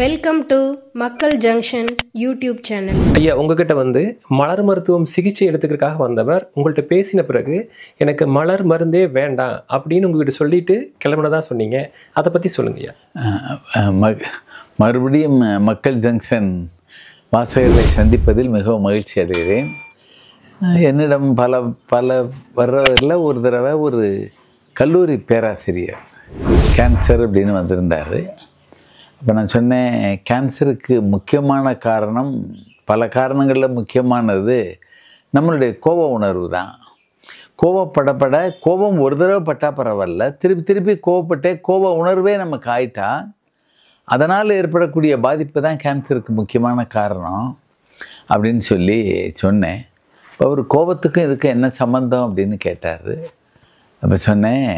welcome to மக்கள் junction YouTube channel ஐயா உங்ககிட்ட வந்து மலர் மருத்துவம் சிகிச்சை எடுத்துக்கிறதுக்காக வந்தவர் உங்கள்கிட்ட பேசின பிறகு எனக்கு மலர் மருந்தே வேண்டாம் அப்படின்னு உங்ககிட்ட சொல்லிட்டு கிளம்பினதான் சொன்னீங்க அதை பற்றி சொல்லுங்க ஐயா மறுபடியும் மக்கள் ஜங்ஷன் வாசகர்களை சந்திப்பதில் மிகவும் மகிழ்ச்சி அடைகிறேன் என்னிடம் பல பல வர்றவரில் ஒரு தடவை ஒரு கல்லூரி பேராசிரியர் கேன்சர் அப்படின்னு வந்திருந்தார் இப்போ நான் சொன்னேன் கேன்சருக்கு முக்கியமான காரணம் பல காரணங்களில் முக்கியமானது நம்மளுடைய கோப உணர்வு தான் கோபப்படப்பட கோபம் ஒரு தடவை பட்டால் பரவாயில்ல திருப்பி திருப்பி கோவப்பட்டே கோப உணர்வே நமக்கு ஆயிட்டா அதனால் ஏற்படக்கூடிய பாதிப்பு தான் கேன்சருக்கு முக்கியமான காரணம் அப்படின்னு சொல்லி சொன்னேன் இப்போ அவர் கோபத்துக்கும் இதுக்கும் என்ன சம்மந்தம் அப்படின்னு கேட்டார் அப்போ சொன்னேன்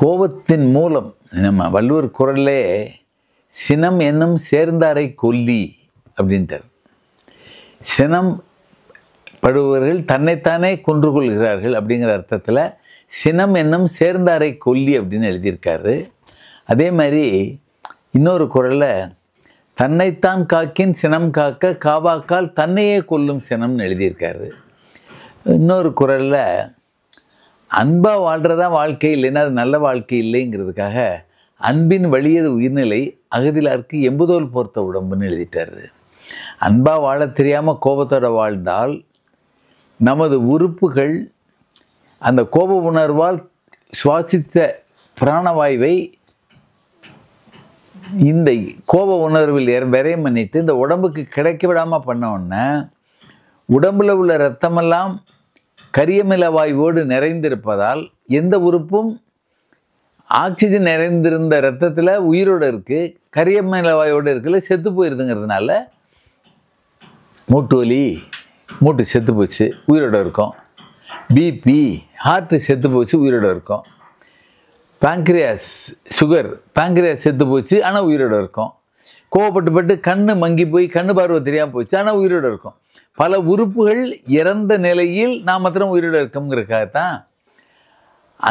கோபத்தின் மூலம் நம்ம வள்ளுவர் குரலே சினம் என்னும் சேர்ந்தாரை கொல்லி அப்படின்ட்டார் சினம் படுபவர்கள் தன்னைத்தானே கொன்று கொள்கிறார்கள் அப்படிங்கிற அர்த்தத்தில் சினம் என்னும் சேர்ந்தாரை கொல்லி அப்படின்னு எழுதியிருக்காரு அதே மாதிரி இன்னொரு குரலில் தன்னைத்தான் காக்கின் சினம் காக்க காவாக்கால் தன்னையே கொல்லும் சினம்னு எழுதியிருக்காரு இன்னொரு குரலில் அன்பாக வாழ்கிறதா வாழ்க்கை இல்லைன்னா அது நல்ல வாழ்க்கை இல்லைங்கிறதுக்காக அன்பின் வழியது உயிர்நிலை அகதிலாருக்கு எம்புதோல் பொறுத்த உடம்புன்னு எழுதிட்டார் அன்பாக வாழ தெரியாமல் கோபத்தோடு வாழ்ந்தால் நமது உறுப்புகள் அந்த கோப உணர்வால் சுவாசித்த பிராணவாயுவை இந்த கோப உணர்வில் விரயம் பண்ணிட்டு இந்த உடம்புக்கு கிடைக்க விடாமல் பண்ண உடனே உடம்பில் உள்ள ரத்தமெல்லாம் கரியமில வாயுவோடு நிறைந்திருப்பதால் எந்த உறுப்பும் ஆக்சிஜன் நிறைந்திருந்த ரத்தத்தில் உயிரோடு இருக்குது கரியமில வாயோடு இருக்குல்ல செத்து போயிருதுங்கிறதுனால மூட்டு வலி மூட்டு செத்து போச்சு உயிரோடு இருக்கும் பிபி ஹார்ட்டு செத்து போச்சு உயிரோடு இருக்கும் பேங்க்ரியாஸ் சுகர் பேங்க்ரியாஸ் செத்து போச்சு ஆனால் உயிரோடு இருக்கும் கோவப்பட்டுப்பட்டு கண் மங்கி போய் கண்ணு பார்வை தெரியாமல் போச்சு ஆனால் உயிரோடு இருக்கும் பல உறுப்புகள் இறந்த நிலையில் நாம் மாத்திரம் உயிரோடு இருக்கோங்கிறக்காகத்தான்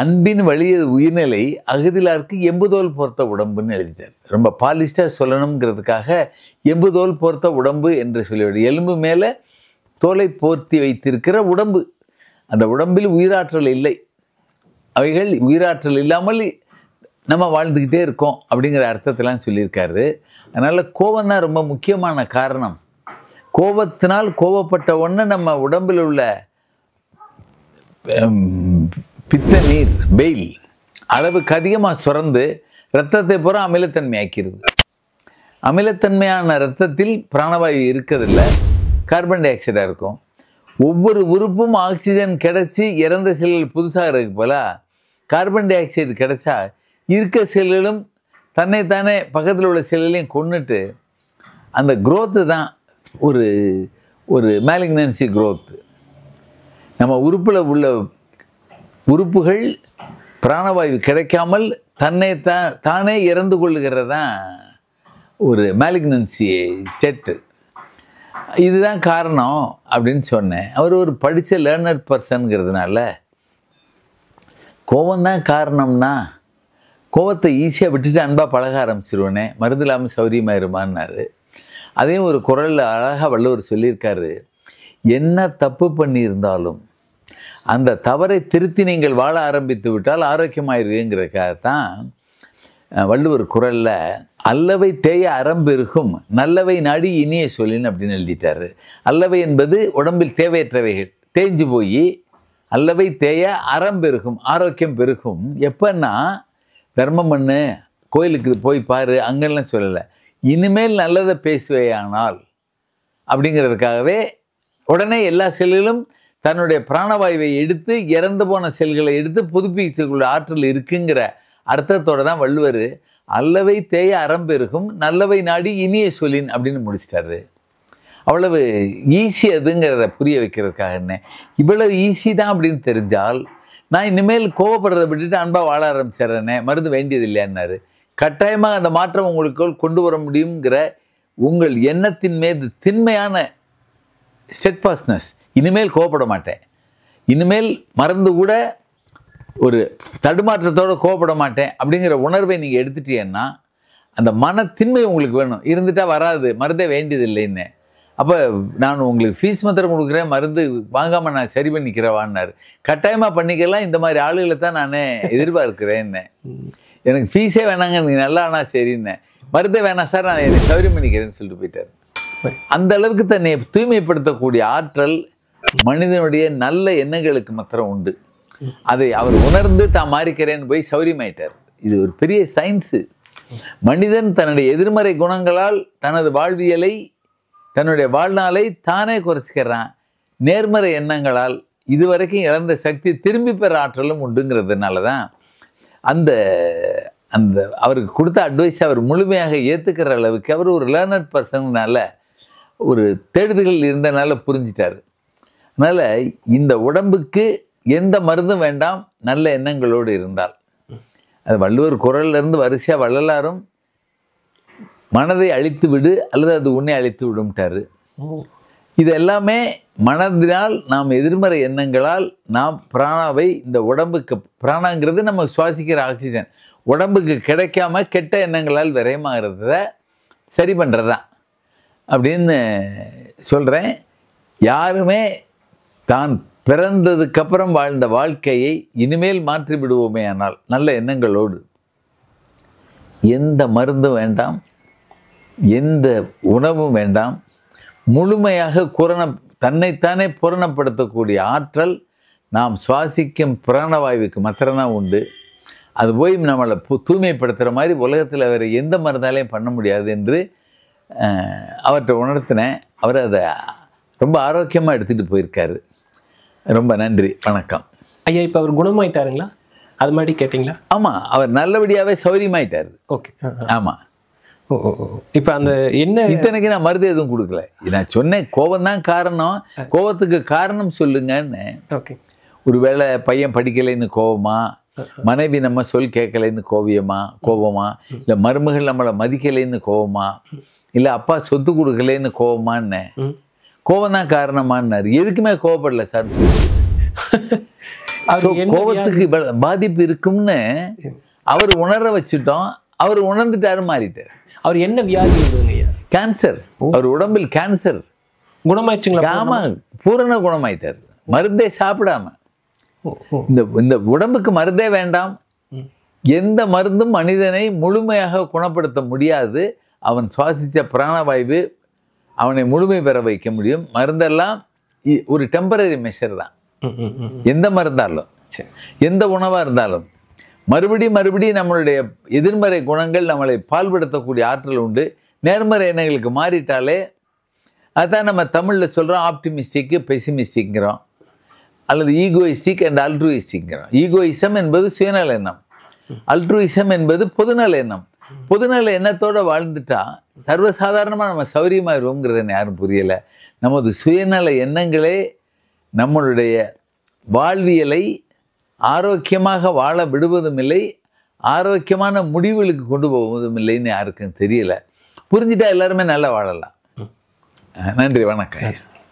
அன்பின் வழிய உயிர்நிலை அகதிலாருக்கு எம்புதோல் பொறுத்த உடம்புன்னு எழுதிட்டார் ரொம்ப பாலிஸ்டாக சொல்லணுங்கிறதுக்காக எம்புதோல் பொறுத்த உடம்பு என்று சொல்லிவிடு எலும்பு மேலே தோலை போர்த்தி வைத்திருக்கிற உடம்பு அந்த உடம்பில் உயிராற்றல் இல்லை அவைகள் உயிராற்றல் இல்லாமல் நம்ம வாழ்ந்துக்கிட்டே இருக்கோம் அப்படிங்கிற அர்த்தத்தெல்லாம் சொல்லியிருக்காரு அதனால் கோவம்னா ரொம்ப முக்கியமான காரணம் கோபத்தினால் கோபப்பட்ட ஒன்று நம்ம உடம்பில் உள்ள பித்த நீர் பெயில் அளவுக்கு அதிகமாக சுரந்து ரத்தத்தை பூரா ஆக்கிடுது அமிலத்தன்மையான ரத்தத்தில் பிராணவாயு இருக்கிறதில்ல கார்பன் டை ஆக்சைடாக இருக்கும் ஒவ்வொரு உறுப்பும் ஆக்சிஜன் கிடச்சி இறந்த செல்கள் புதுசாக இருக்கு போல கார்பன் டை ஆக்சைடு கிடச்சா இருக்க செல்களும் தன்னைத்தானே பக்கத்தில் உள்ள செல்லையும் கொண்டுட்டு அந்த குரோத்து தான் ஒரு ஒரு மேலிக்னன்சி குரோத் நம்ம உறுப்பில் உள்ள உறுப்புகள் பிராணவாயு கிடைக்காமல் தன்னை தான் தானே இறந்து கொள்ளுகிறதான் ஒரு மேலிக்னன்சி செட்டு இதுதான் காரணம் அப்படின்னு சொன்னேன் அவர் ஒரு படித்த லேர்னர் பர்சனுங்கிறதுனால கோவம்தான் காரணம்னா கோவத்தை ஈஸியாக விட்டுட்டு அன்பாக பழக ஆரம்பிச்சிருவேனே மருந்து இல்லாமல் சௌரியமாக இருமான்னாரு அதையும் ஒரு குரலில் அழகாக வள்ளுவர் சொல்லியிருக்காரு என்ன தப்பு பண்ணியிருந்தாலும் அந்த தவறை திருத்தி நீங்கள் வாழ ஆரம்பித்து விட்டால் ஆரோக்கியமாயிருவீங்கிறக்காக தான் வள்ளுவர் குரலில் அல்லவை தேய அரம்பு நல்லவை நாடி இனிய சொல்லின்னு அப்படின்னு எழுதிட்டார் அல்லவை என்பது உடம்பில் தேவையற்றவைகள் தேஞ்சு போய் அல்லவை தேய அறம் பெருகும் ஆரோக்கியம் பெருகும் எப்பன்னா தர்மம் பண்ணு கோயிலுக்கு போய் பாரு அங்கெல்லாம் சொல்லலை இனிமேல் நல்லதை பேசுவேயானால் அப்படிங்கிறதுக்காகவே உடனே எல்லா செல்களும் தன்னுடைய பிராணவாயுவை எடுத்து இறந்து போன செல்களை எடுத்து புதுப்பிக்கக்கூடிய ஆற்றல் இருக்குங்கிற அர்த்தத்தோடு தான் வள்ளுவர் அல்லவை தேய அறம்பெருகும் நல்லவை நாடி இனிய சொல்லின் அப்படின்னு முடிச்சிட்டாரு அவ்வளவு ஈஸி அதுங்கிறத புரிய வைக்கிறதுக்காக என்ன இவ்வளவு ஈஸி தான் அப்படின்னு தெரிஞ்சால் நான் இனிமேல் கோவப்படுறதை விட்டுட்டு அன்பாக வாழ ஆரம்பிச்சிடுறேனே மருந்து வேண்டியது இல்லையான்னாரு கட்டாயமாக அந்த மாற்றம் உங்களுக்குள் கொண்டு வர முடியுங்கிற உங்கள் எண்ணத்தின் மீது திண்மையான ஸ்டெட்பாஸ்னஸ் இனிமேல் கோவப்பட மாட்டேன் இனிமேல் மறந்து கூட ஒரு தடுமாற்றத்தோடு கோவப்பட மாட்டேன் அப்படிங்கிற உணர்வை நீங்கள் எடுத்துட்டீங்கன்னா அந்த மனத்தின்மை உங்களுக்கு வேணும் இருந்துட்டால் வராது மருந்தே வேண்டியதில்லைன்னு அப்போ நான் உங்களுக்கு ஃபீஸ் மாத்திரம் கொடுக்குறேன் மருந்து வாங்காமல் நான் சரி பண்ணிக்கிறவான்னார் கட்டாயமாக பண்ணிக்கலாம் இந்த மாதிரி ஆளுகளை தான் நான் எதிர்பார்க்கிறேன்னு எனக்கு ஃபீஸே வேணாங்க நீ நல்லா ஆனால் சரின்னேன் மருந்த வேணாம் சார் நான் என்னை சௌரியம் பண்ணிக்கிறேன்னு சொல்லிட்டு போயிட்டார் அந்த அளவுக்கு தன்னை தூய்மைப்படுத்தக்கூடிய ஆற்றல் மனிதனுடைய நல்ல எண்ணங்களுக்கு மாத்திரம் உண்டு அதை அவர் உணர்ந்து தான் மாறிக்கிறேன்னு போய் சௌரியமாயிட்டார் இது ஒரு பெரிய சயின்ஸு மனிதன் தன்னுடைய எதிர்மறை குணங்களால் தனது வாழ்வியலை தன்னுடைய வாழ்நாளை தானே குறைச்சிக்கிறான் நேர்மறை எண்ணங்களால் இதுவரைக்கும் இழந்த சக்தி திரும்பி பெற ஆற்றலும் உண்டுங்கிறதுனால தான் அந்த அந்த அவருக்கு கொடுத்த அட்வைஸை அவர் முழுமையாக ஏற்றுக்கிற அளவுக்கு அவர் ஒரு லேர்னர் பர்சன்னால் ஒரு தேடுதல்கள் இருந்தனால புரிஞ்சிட்டார் அதனால் இந்த உடம்புக்கு எந்த மருந்தும் வேண்டாம் நல்ல எண்ணங்களோடு இருந்தால் அது வள்ளுவர் குரல்லேருந்து வரிசையாக வள்ளலாரும் மனதை அழித்து விடு அல்லது அது உன்னை அழித்து விடும்ட்டாரு இது எல்லாமே மனதினால் நாம் எதிர்மறை எண்ணங்களால் நாம் பிராணாவை இந்த உடம்புக்கு பிராணாங்கிறது நம்ம சுவாசிக்கிற ஆக்சிஜன் உடம்புக்கு கிடைக்காம கெட்ட எண்ணங்களால் விரயமாகிறத சரி பண்ணுறதா அப்படின்னு சொல்கிறேன் யாருமே தான் பிறந்ததுக்கப்புறம் வாழ்ந்த வாழ்க்கையை இனிமேல் மாற்றி விடுவோமே ஆனால் நல்ல எண்ணங்களோடு எந்த மருந்தும் வேண்டாம் எந்த உணவும் வேண்டாம் முழுமையாக குரண தன்னைத்தானே பூரணப்படுத்தக்கூடிய ஆற்றல் நாம் சுவாசிக்கும் பிராணவாயுவுக்கு மாத்திரம்தான் உண்டு அது போய் நம்மளை பு தூய்மைப்படுத்துகிற மாதிரி உலகத்தில் வேறு எந்த மருந்தாலையும் பண்ண முடியாது என்று அவற்றை உணர்த்தினேன் அவர் அதை ரொம்ப ஆரோக்கியமாக எடுத்துகிட்டு போயிருக்காரு ரொம்ப நன்றி வணக்கம் ஐயா இப்போ அவர் குணமாயிட்டாருங்களா அது மாதிரி கேட்டிங்களா ஆமாம் அவர் நல்லபடியாகவே சௌரியமாயிட்டார் ஓகே ஆமாம் இப்போ அந்த என்ன இத்தனைக்கு நான் மருந்து எதுவும் கொடுக்கல நான் சொன்னேன் கோபம் தான் காரணம் கோபத்துக்கு காரணம் சொல்லுங்கன்னு ஓகே ஒருவேளை பையன் படிக்கலைன்னு கோபமா மனைவி நம்ம சொல் கேட்கலைன்னு கோவியமா கோபமா இல்லை மருமகள் நம்மளை மதிக்கலைன்னு கோபமா இல்லை அப்பா சொத்து கொடுக்கலைன்னு கோபமான்னு கோபம் தான் காரணமானார் எதுக்குமே கோபப்படல சார் கோபத்துக்கு பாதிப்பு இருக்கும்னு அவர் உணர வச்சுட்டோம் அவர் உணர்ந்துட்டாரு மாறிட்டார் அவர் என்ன வியாதி கேன்சர் அவர் உடம்பில் கேன்சர் குணமாயிடுச்சுங்களா ஆமாம் பூரண குணமாயிட்டார் மருந்தே சாப்பிடாம இந்த இந்த உடம்புக்கு மருந்தே வேண்டாம் எந்த மருந்தும் மனிதனை முழுமையாக குணப்படுத்த முடியாது அவன் சுவாசித்த பிராணவாய்வு அவனை முழுமை பெற வைக்க முடியும் மருந்தெல்லாம் ஒரு டெம்பரரி மெஷர் தான் எந்த மருந்தாலும் எந்த உணவாக இருந்தாலும் மறுபடி மறுபடி நம்மளுடைய எதிர்மறை குணங்கள் நம்மளை பால்படுத்தக்கூடிய ஆற்றல் உண்டு நேர்மறை எண்ணங்களுக்கு மாறிட்டாலே அதான் நம்ம தமிழில் சொல்கிறோம் ஆப்டிமிஸ்டிக்கு பெசிமிஸ்டிக்ங்கிறோம் அல்லது ஈகோயிஸ்டிக் அண்ட் அல்ட்ரூயிஸ்டிக்ங்கிறோம் ஈகோயிசம் என்பது சுயநல எண்ணம் அல்ட்ரூயிசம் என்பது பொதுநல எண்ணம் பொதுநல எண்ணத்தோடு வாழ்ந்துட்டா சர்வசாதாரணமாக நம்ம சௌரியமாயிருவோங்கிறத யாரும் புரியலை நமது சுயநல எண்ணங்களே நம்மளுடைய வாழ்வியலை ஆரோக்கியமாக வாழ விடுவதும் இல்லை ஆரோக்கியமான முடிவுகளுக்கு கொண்டு போவதும் இல்லைன்னு யாருக்கும் தெரியல புரிஞ்சுட்டா எல்லாருமே நல்லா வாழலாம் நன்றி வணக்கம்